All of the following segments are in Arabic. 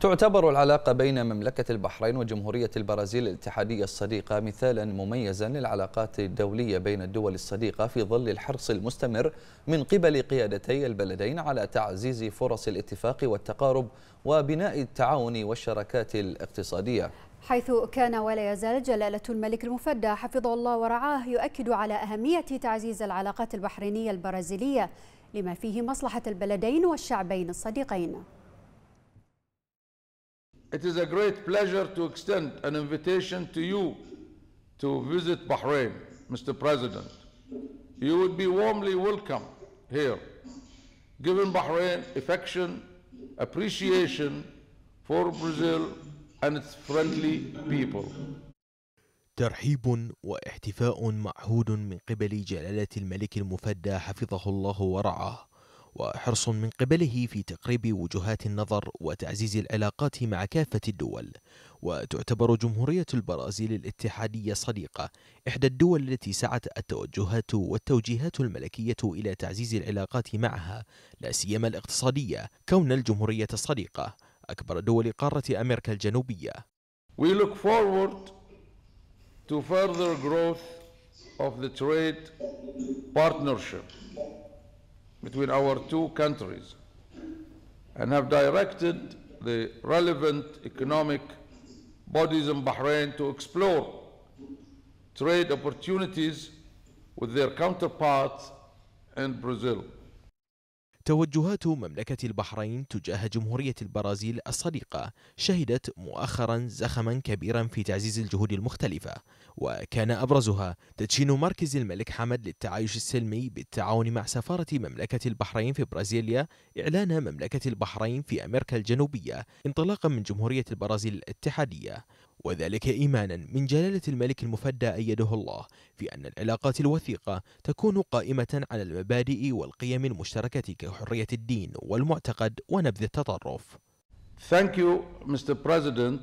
تعتبر العلاقة بين مملكة البحرين وجمهورية البرازيل الاتحادية الصديقة مثالا مميزا للعلاقات الدولية بين الدول الصديقة في ظل الحرص المستمر من قبل قيادتي البلدين على تعزيز فرص الاتفاق والتقارب وبناء التعاون والشراكات الاقتصادية حيث كان ولا يزال جلالة الملك المفدى حفظه الله ورعاه يؤكد على أهمية تعزيز العلاقات البحرينية البرازيلية لما فيه مصلحة البلدين والشعبين الصديقين It is a great pleasure to extend an invitation to you to visit Bahrain, Mr. President. You would be warmly welcome here, giving Bahrain affection, appreciation for Brazil and its friendly people. ترحيب واحتفاء معهود من قبل جلالة الملك المفدى حفظه الله ورعاه وحرص من قبله في تقريب وجهات النظر وتعزيز العلاقات مع كافة الدول وتعتبر جمهورية البرازيل الاتحادية صديقة إحدى الدول التي سعت التوجهات والتوجيهات الملكية إلى تعزيز العلاقات معها لا سيما الاقتصادية كون الجمهورية الصديقة أكبر دول قارة أمريكا الجنوبية We look forward to further growth of the trade partnership between our two countries and have directed the relevant economic bodies in Bahrain to explore trade opportunities with their counterparts in Brazil. توجهات مملكة البحرين تجاه جمهورية البرازيل الصديقة شهدت مؤخرا زخما كبيرا في تعزيز الجهود المختلفة وكان أبرزها تدشين مركز الملك حمد للتعايش السلمي بالتعاون مع سفارة مملكة البحرين في برازيليا إعلان مملكة البحرين في أمريكا الجنوبية انطلاقا من جمهورية البرازيل الاتحادية وذلك إيمانا من جلالة الملك المفدى أيده الله في أن العلاقات الوثيقة تكون قائمة على المبادئ والقيم المشتركة كحرية الدين والمعتقد ونبذ التطرف Thank you Mr. President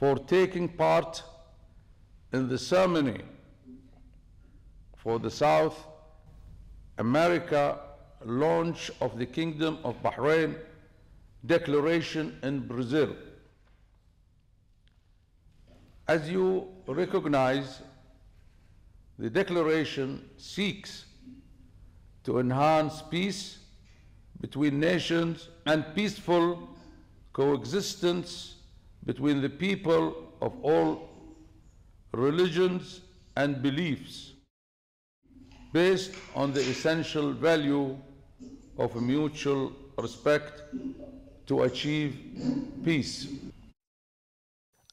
for taking part in the ceremony for the South America launch of the Kingdom of Bahrain declaration in Brazil. As you recognize, the declaration seeks to enhance peace between nations and peaceful coexistence between the people of all religions and beliefs based on the essential value of mutual respect to achieve peace.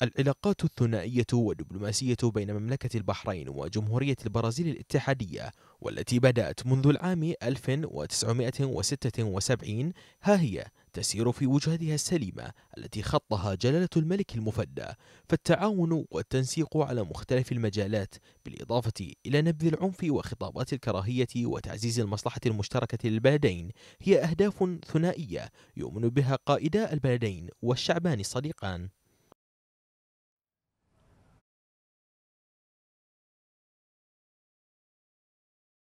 العلاقات الثنائية والدبلوماسية بين مملكة البحرين وجمهورية البرازيل الاتحادية والتي بدأت منذ العام 1976 ها هي تسير في وجهتها السليمة التي خطها جلالة الملك المفدى فالتعاون والتنسيق على مختلف المجالات بالإضافة إلى نبذ العنف وخطابات الكراهية وتعزيز المصلحة المشتركة للبلدين هي أهداف ثنائية يؤمن بها قائدا البلدين والشعبان الصديقان